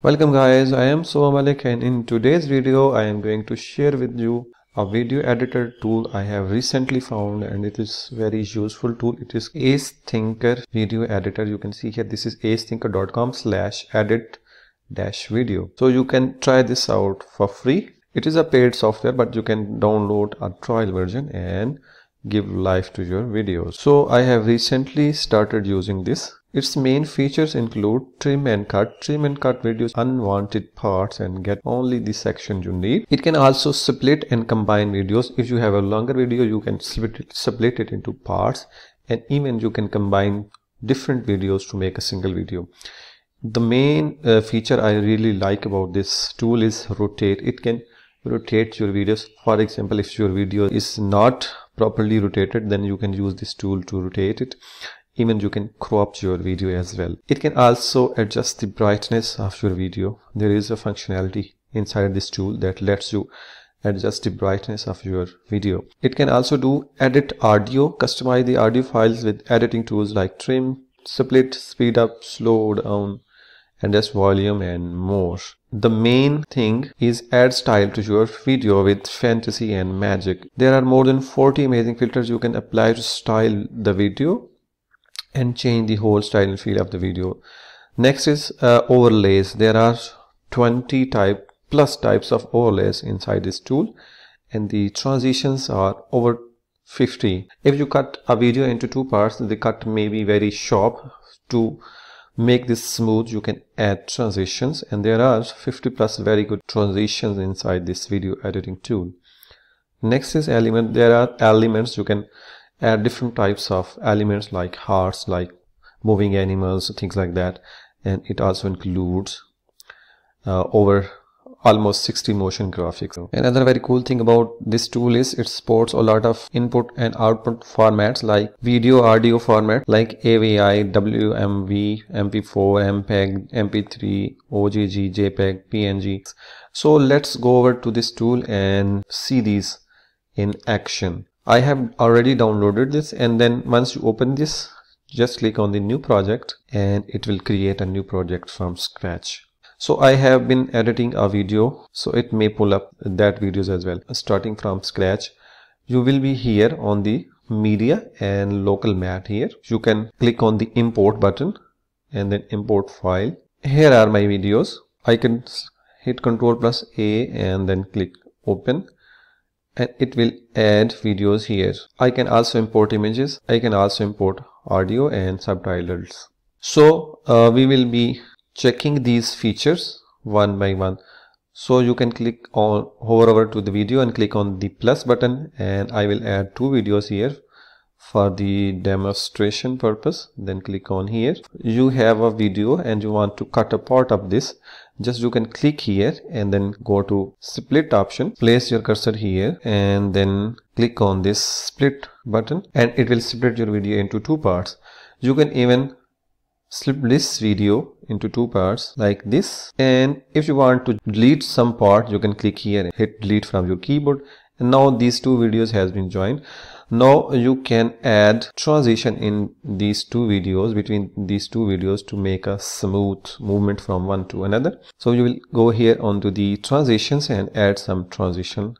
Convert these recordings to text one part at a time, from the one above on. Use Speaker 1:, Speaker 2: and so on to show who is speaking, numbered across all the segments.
Speaker 1: Welcome guys, I am Soham Malik and in today's video I am going to share with you a video editor tool I have recently found and it is very useful tool. It is Ace Thinker video editor. You can see here this is acethinker.com slash edit dash video. So you can try this out for free. It is a paid software but you can download a trial version and give life to your videos. So I have recently started using this its main features include trim and cut. Trim and cut reduce unwanted parts and get only the section you need. It can also split and combine videos. If you have a longer video, you can split it, split it into parts and even you can combine different videos to make a single video. The main uh, feature I really like about this tool is rotate. It can rotate your videos. For example, if your video is not properly rotated, then you can use this tool to rotate it even you can crop your video as well it can also adjust the brightness of your video there is a functionality inside this tool that lets you adjust the brightness of your video it can also do edit audio customize the audio files with editing tools like trim split speed up slow down adjust volume and more the main thing is add style to your video with fantasy and magic there are more than 40 amazing filters you can apply to style the video and change the whole style and feel of the video. Next is uh, overlays. There are 20 type plus types of overlays inside this tool and the transitions are over 50. If you cut a video into two parts, the cut may be very sharp. To make this smooth, you can add transitions and there are 50 plus very good transitions inside this video editing tool. Next is element. There are elements you can add different types of elements like hearts like moving animals things like that and it also includes uh, over almost 60 motion graphics another very cool thing about this tool is it supports a lot of input and output formats like video audio format like avi wmv mp4 mpeg mp3 ogg jpeg png so let's go over to this tool and see these in action I have already downloaded this and then once you open this just click on the new project and it will create a new project from scratch. So I have been editing a video so it may pull up that videos as well starting from scratch. You will be here on the media and local mat here. You can click on the import button and then import file. Here are my videos. I can hit control plus A and then click open and it will add videos here. I can also import images. I can also import audio and subtitles. So uh, we will be checking these features one by one. So you can click on hover over to the video and click on the plus button and I will add two videos here for the demonstration purpose then click on here you have a video and you want to cut a part of this just you can click here and then go to split option place your cursor here and then click on this split button and it will split your video into two parts you can even split this video into two parts like this and if you want to delete some part you can click here and hit delete from your keyboard and now these two videos has been joined now you can add transition in these two videos between these two videos to make a smooth movement from one to another so you will go here onto the transitions and add some transition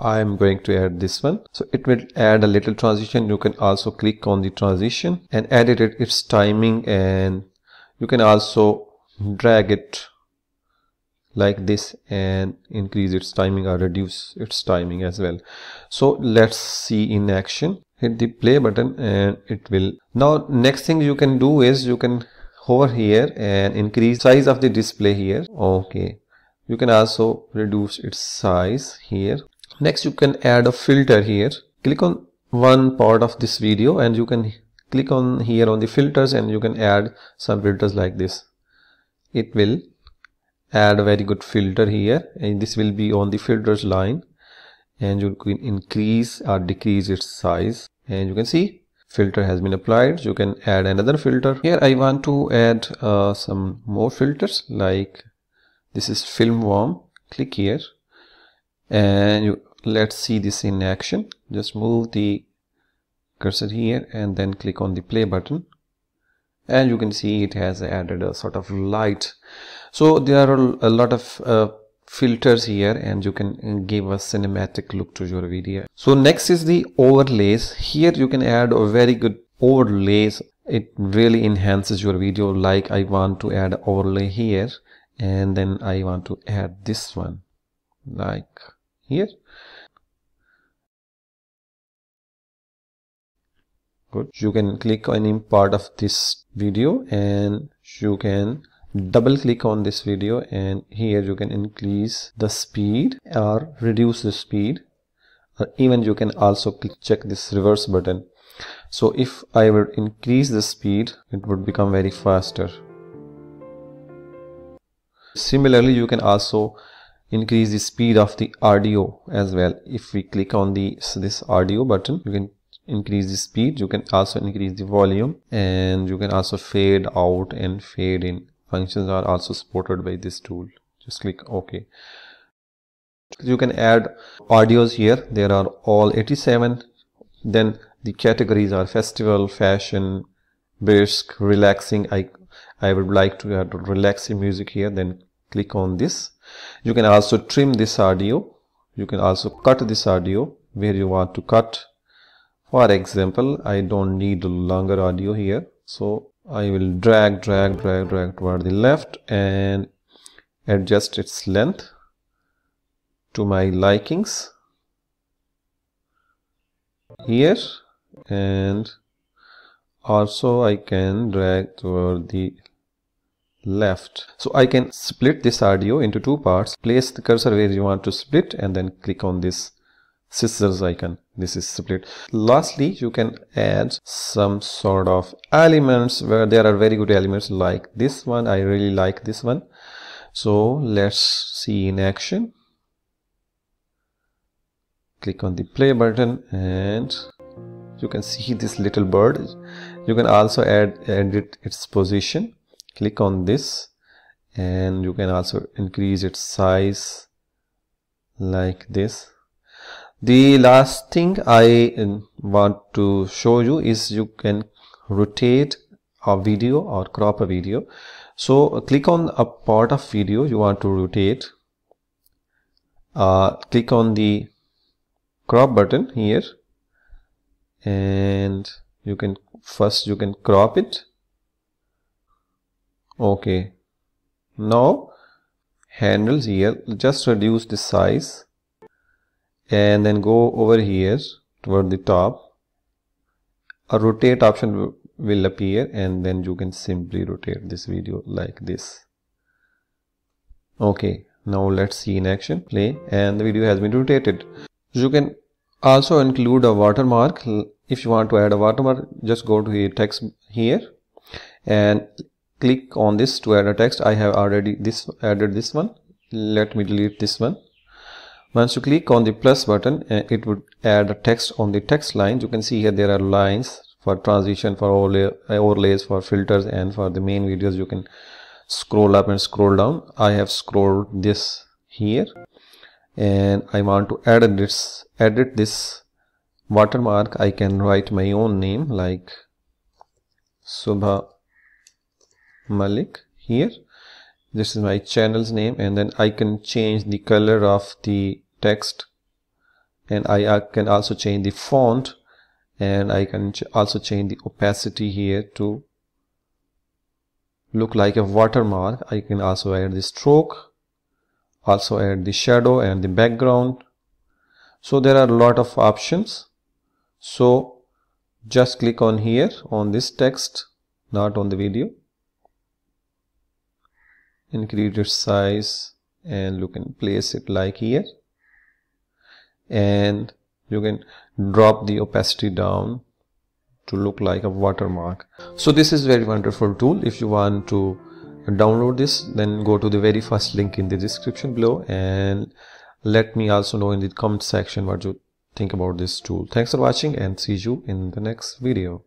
Speaker 1: I am going to add this one so it will add a little transition you can also click on the transition and edit it its timing and you can also drag it like this and increase its timing or reduce its timing as well so let's see in action hit the play button and it will now next thing you can do is you can hover here and increase size of the display here okay you can also reduce its size here next you can add a filter here click on one part of this video and you can click on here on the filters and you can add some filters like this it will add a very good filter here and this will be on the filters line and you can increase or decrease its size and you can see filter has been applied you can add another filter here i want to add uh, some more filters like this is film warm click here and you, let's see this in action just move the cursor here and then click on the play button and you can see it has added a sort of light so there are a lot of uh, filters here and you can give a cinematic look to your video so next is the overlays here you can add a very good overlays it really enhances your video like i want to add overlay here and then i want to add this one like here good you can click on any part of this video and you can double click on this video and here you can increase the speed or reduce the speed or uh, even you can also click check this reverse button so if I would increase the speed it would become very faster similarly you can also increase the speed of the RDO as well if we click on the this RDO button you can increase the speed you can also increase the volume and you can also fade out and fade in functions are also supported by this tool just click ok you can add audios here there are all 87 then the categories are festival fashion brisk relaxing i i would like to add relaxing music here then click on this you can also trim this audio you can also cut this audio where you want to cut for example i don't need longer audio here so I will drag drag drag drag toward the left and adjust its length to my likings here and also I can drag toward the left so I can split this audio into two parts place the cursor where you want to split and then click on this scissors icon this is split lastly you can add some sort of elements where there are very good elements like this one i really like this one so let's see in action click on the play button and you can see this little bird you can also add edit its position click on this and you can also increase its size like this the last thing I um, want to show you is you can rotate a video or crop a video so click on a part of video you want to rotate uh, click on the crop button here and you can first you can crop it okay now handles here just reduce the size and then go over here toward the top a rotate option will appear and then you can simply rotate this video like this okay now let's see in action play and the video has been rotated you can also include a watermark if you want to add a watermark just go to the text here and click on this to add a text i have already this added this one let me delete this one once you click on the plus button, uh, it would add a text on the text line. You can see here there are lines for transition, for overlay, uh, overlays, for filters and for the main videos. You can scroll up and scroll down. I have scrolled this here and I want to add this, edit this watermark. I can write my own name like Subha Malik here this is my channel's name and then I can change the color of the text and I can also change the font and I can also change the opacity here to look like a watermark I can also add the stroke also add the shadow and the background so there are a lot of options so just click on here on this text not on the video Increase create its size and look and place it like here and you can drop the opacity down to look like a watermark so this is very wonderful tool if you want to download this then go to the very first link in the description below and let me also know in the comment section what you think about this tool thanks for watching and see you in the next video